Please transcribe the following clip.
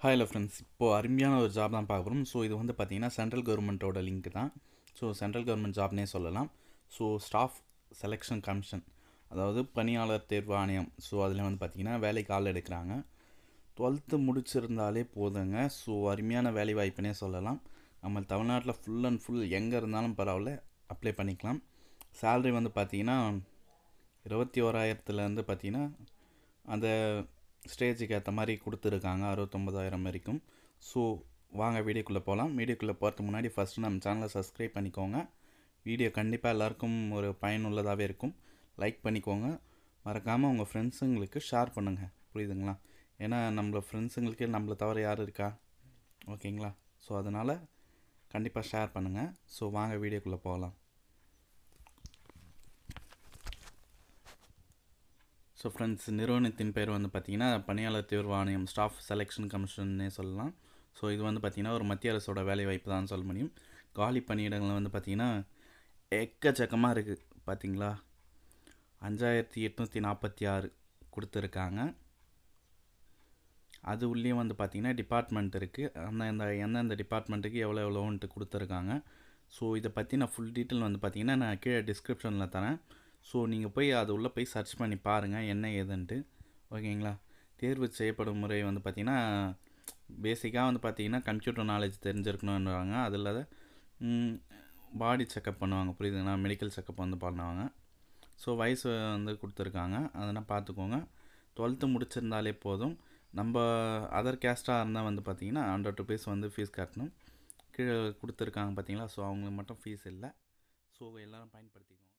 hi hello friends இப்போது அருமையான ஒரு ஜாப் தான் பார்க்குறோம் ஸோ இது வந்து பார்த்திங்கன்னா சென்ட்ரல் கவர்மெண்ட்டோட லிங்க் தான் ஸோ சென்ட்ரல் கவர்மெண்ட் ஜாப்னே சொல்லலாம் ஸோ ஸ்டாஃப் செலெக்ஷன் கமிஷன் அதாவது பணியாளர் தேர்வு ஆணையம் ஸோ அதில் வந்து பார்த்திங்கன்னா வேலைக்கு ஆள் எடுக்கிறாங்க டுவெல்த்து முடிச்சிருந்தாலே போதுங்க ஸோ அருமையான வேலை வாய்ப்புனே சொல்லலாம் நம்ம தமிழ்நாட்டில் ஃபுல் அண்ட் ஃபுல் எங்கே இருந்தாலும் பரவாயில்ல அப்ளை பண்ணிக்கலாம் சேல்ரி வந்து பார்த்திங்கன்னா இருபத்தி ஓராயிரத்துலேருந்து பார்த்திங்கன்னா அந்த ஸ்டேஜுக்கு ஏற்ற மாதிரி கொடுத்துருக்காங்க அறுபத்தொம்பதாயிரம் வரைக்கும் ஸோ வாங்க வீடியோக்குள்ளே போகலாம் வீடியோக்குள்ளே போகிறதுக்கு முன்னாடி ஃபஸ்ட்டு நம்ம சேனலை சப்ஸ்கிரைப் பண்ணிக்கோங்க வீடியோ கண்டிப்பாக எல்லாருக்கும் ஒரு பயனுள்ளதாகவே இருக்கும் லைக் பண்ணிக்கோங்க மறக்காமல் உங்கள் ஃப்ரெண்ட்ஸுங்களுக்கு ஷேர் பண்ணுங்கள் புரியுதுங்களா ஏன்னா நம்மளை ஃப்ரெண்ட்ஸுங்களுக்கு நம்மளை தவிர யார் இருக்கா ஓகேங்களா ஸோ அதனால் கண்டிப்பாக ஷேர் பண்ணுங்கள் ஸோ வாங்க வீடியோக்குள்ளே போகலாம் ஸோ ஃப்ரெண்ட்ஸ் நிறுவனத்தின் பேர் வந்து பார்த்திங்கன்னா பணியாளர் தேர்வாணையம் ஸ்டாஃப் செலெக்ஷன் கமிஷன்னே சொல்லலாம் ஸோ இது வந்து பார்த்திங்கன்னா ஒரு மத்திய அரசோட வாய்ப்பு தான் சொல்ல முடியும் காலி பணியிடங்கள் வந்து பார்த்திங்கன்னா எக்கச்சக்கமாக இருக்குது பார்த்திங்களா அஞ்சாயிரத்தி எட்நூற்றி நாற்பத்தி ஆறு கொடுத்துருக்காங்க அது உள்ளேயும் வந்து பார்த்திங்கன்னா டிபார்ட்மெண்ட் இருக்குது அந்த அந்தந்த எந்தெந்த டிபார்ட்மெண்ட்டுக்கு எவ்வளோ எவ்வளோன்ட்டு கொடுத்துருக்காங்க ஸோ இதை பற்றி நான் ஃபுல் டீட்டெயில் வந்து பார்த்திங்கன்னா நான் கீழே டிஸ்கிரிப்ஷனில் தரேன் ஸோ நீங்கள் போய் அது உள்ளே போய் சர்ச் பண்ணி பாருங்கள் என்ன ஏதுன்ட்டு ஓகேங்களா தேர்வு செய்யப்படும் முறை வந்து பார்த்திங்கன்னா பேசிக்காக வந்து பார்த்திங்கன்னா கம்ப்யூட்டர் நாலேஜ் தெரிஞ்சிருக்கணுன்றாங்க அது இல்லாத பாடி செக்கப் பண்ணுவாங்க புரியுதுங்களா மெடிக்கல் செக்கப் வந்து பண்ணுவாங்க ஸோ வயசு வந்து கொடுத்துருக்காங்க அதெல்லாம் பார்த்துக்கோங்க டுவெல்த்து முடிச்சிருந்தாலே போதும் நம்ம அதர் கேஸ்ட்டாக இருந்தால் வந்து பார்த்திங்கன்னா ஹண்ட்ரட் ருபீஸ் வந்து ஃபீஸ் கட்டணும் கீழே கொடுத்துருக்காங்க பார்த்தீங்களா ஸோ அவங்களுக்கு மட்டும் ஃபீஸ் இல்லை ஸோ எல்லோரும் பயன்படுத்திக்கோங்க